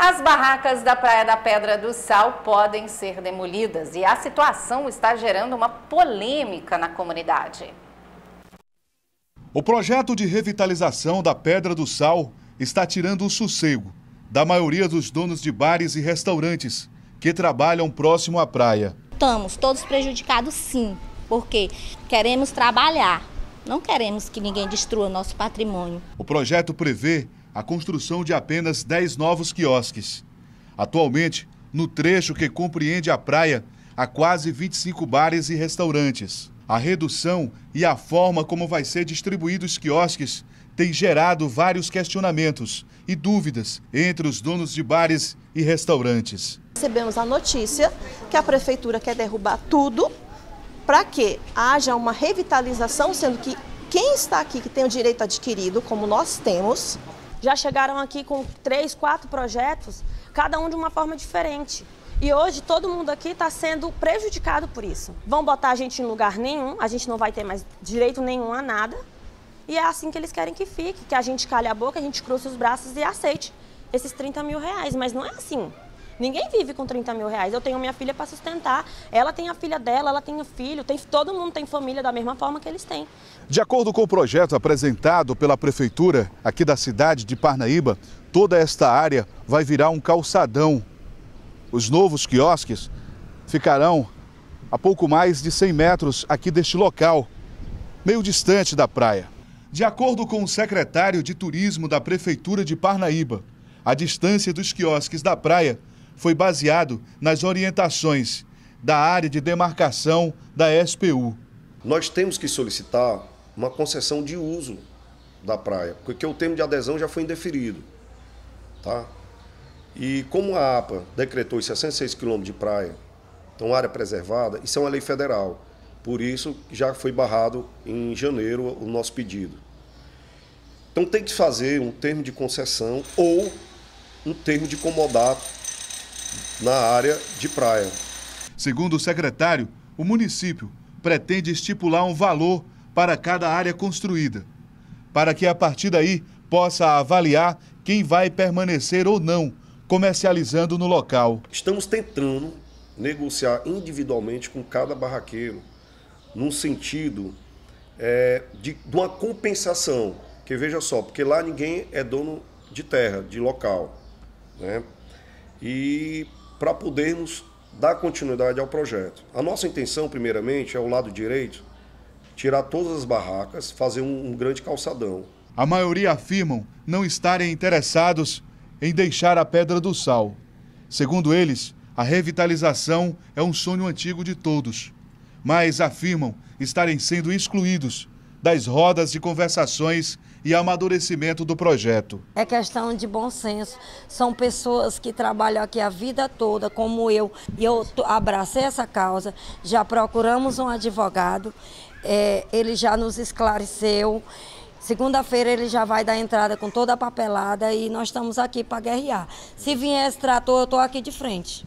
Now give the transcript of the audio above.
As barracas da Praia da Pedra do Sal podem ser demolidas e a situação está gerando uma polêmica na comunidade. O projeto de revitalização da Pedra do Sal está tirando o sossego da maioria dos donos de bares e restaurantes que trabalham próximo à praia. Estamos todos prejudicados sim, porque queremos trabalhar, não queremos que ninguém destrua nosso patrimônio. O projeto prevê a construção de apenas 10 novos quiosques. Atualmente, no trecho que compreende a praia, há quase 25 bares e restaurantes. A redução e a forma como vai ser distribuídos os quiosques tem gerado vários questionamentos e dúvidas entre os donos de bares e restaurantes. Recebemos a notícia que a prefeitura quer derrubar tudo para que haja uma revitalização, sendo que quem está aqui que tem o direito adquirido, como nós temos, já chegaram aqui com três, quatro projetos, cada um de uma forma diferente. E hoje todo mundo aqui está sendo prejudicado por isso. Vão botar a gente em lugar nenhum, a gente não vai ter mais direito nenhum a nada. E é assim que eles querem que fique, que a gente calhe a boca, a gente cruze os braços e aceite esses 30 mil reais. Mas não é assim. Ninguém vive com 30 mil reais. Eu tenho minha filha para sustentar, ela tem a filha dela, ela tem o filho, tem, todo mundo tem família da mesma forma que eles têm. De acordo com o projeto apresentado pela prefeitura aqui da cidade de Parnaíba, toda esta área vai virar um calçadão. Os novos quiosques ficarão a pouco mais de 100 metros aqui deste local, meio distante da praia. De acordo com o secretário de Turismo da Prefeitura de Parnaíba, a distância dos quiosques da praia foi baseado nas orientações da área de demarcação da SPU. Nós temos que solicitar uma concessão de uso da praia, porque o termo de adesão já foi indeferido. Tá? E como a APA decretou os 66 quilômetros de praia, então área preservada, isso é uma lei federal. Por isso já foi barrado em janeiro o nosso pedido. Então tem que fazer um termo de concessão ou um termo de comodato na área de praia. Segundo o secretário, o município pretende estipular um valor para cada área construída, para que a partir daí possa avaliar quem vai permanecer ou não comercializando no local. Estamos tentando negociar individualmente com cada barraqueiro, num sentido é, de, de uma compensação. Que veja só, porque lá ninguém é dono de terra, de local. Né? e para podermos dar continuidade ao projeto. A nossa intenção, primeiramente, é o lado direito, tirar todas as barracas, fazer um, um grande calçadão. A maioria afirmam não estarem interessados em deixar a Pedra do Sal. Segundo eles, a revitalização é um sonho antigo de todos, mas afirmam estarem sendo excluídos das rodas de conversações e amadurecimento do projeto. É questão de bom senso. São pessoas que trabalham aqui a vida toda, como eu, e eu abracei essa causa. Já procuramos um advogado, é, ele já nos esclareceu. Segunda-feira ele já vai dar entrada com toda a papelada e nós estamos aqui para guerrear. Se vier esse trator, eu estou aqui de frente.